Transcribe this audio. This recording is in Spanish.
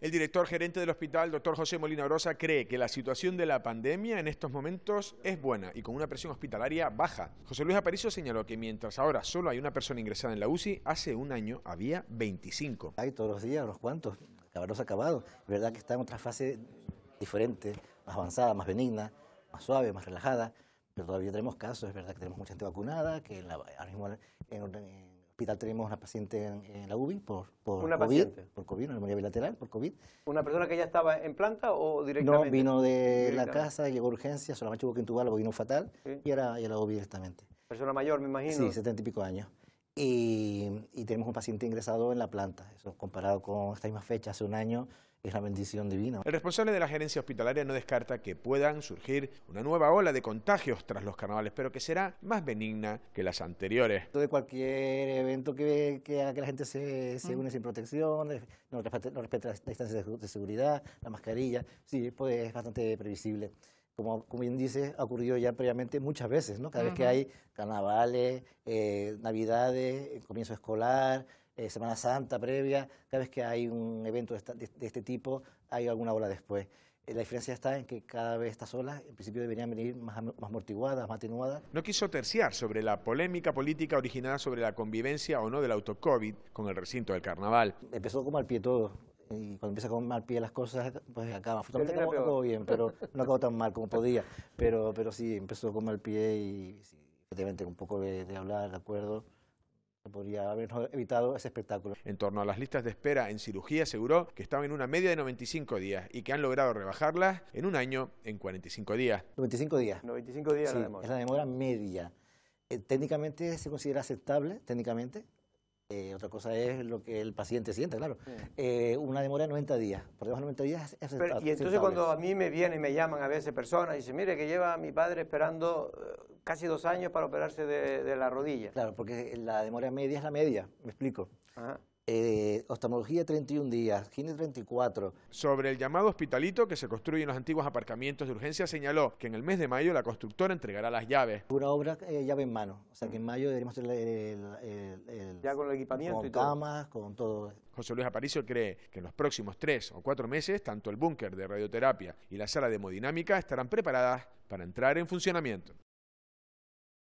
El director gerente del hospital, doctor José Molina Rosa, cree que la situación de la pandemia en estos momentos es buena y con una presión hospitalaria baja. José Luis Aparicio señaló que mientras ahora solo hay una persona ingresada en la UCI, hace un año había 25. Hay todos los días unos cuantos, acabaros acabados. Es verdad que está en otra fase diferente, más avanzada, más benigna, más suave, más relajada, pero todavía tenemos casos, es verdad que tenemos mucha gente vacunada, que en la, ahora mismo en, en hospital tenemos una paciente en, la UBI por, por COVID, por COVID, una memoria bilateral, por COVID. ¿Una persona que ya estaba en planta o directamente? No, vino de la casa, llegó a urgencia, solamente hubo que intubarlo, vino fatal y, era, y la UBI directamente. Persona mayor, me imagino. Sí, setenta y pico años y, tenemos un paciente ingresado en la planta. Eso comparado con esta misma fecha hace un año es la bendición divina. El responsable de la gerencia hospitalaria no descarta que puedan surgir una nueva ola de contagios tras los carnavales, pero que será más benigna que las anteriores. De cualquier evento que, que haga que la gente se, une sin protección, eh, no respeta, las distancias de seguridad, la mascarilla, sí, pues es bastante previsible como, como, bien dice, ha ocurrido ya previamente muchas veces, ¿no? Cada vez que hay carnavales, eh, navidades, comienzo escolar, eh, Semana Santa previa, cada vez que hay un evento de, este tipo, hay alguna ola después. Eh, la diferencia está en que cada vez estas olas, en principio, deberían venir más, más amortiguadas, más atenuadas. No quiso terciar sobre la polémica política originada sobre la convivencia o no del autocovid con el recinto del carnaval. Empezó como al pie todo y cuando empieza con mal pie las cosas, pues acaba. Afortunadamente acabó, bien, pero no acabó tan mal como podía. Pero, pero sí, empezó con mal pie y sí, efectivamente un poco de, hablar, de acuerdo podría haber evitado ese espectáculo. En torno a las listas de espera en cirugía, aseguró que estaban en una media de 95 días y que han logrado rebajarlas en un año en 45 días. 95 días. 95 días la demora. Es la demora media. Eh, técnicamente se considera aceptable, técnicamente, eh, otra cosa es lo que el paciente siente, claro. Eh, una demora de 90 días. Por debajo de 90 días es Pero, Y entonces cuando a mí me vienen y me llaman a veces personas y dicen, mire que lleva mi padre esperando eh, casi dos años para operarse de, de la rodilla. Claro, porque la demora media es la media, me explico. Ajá eh, oftalmología 31 días, gine 34. Sobre el llamado hospitalito que se construye en los antiguos aparcamientos de urgencia, señaló que en el mes de mayo la constructora entregará las llaves. Una obra eh, llave en mano, o sea que en mm. mayo deberíamos tener el, ya con el equipamiento con y camas, con todo. José Luis Aparicio cree que en los próximos tres o cuatro meses, tanto el búnker de radioterapia y la sala de hemodinámica estarán preparadas para entrar en funcionamiento.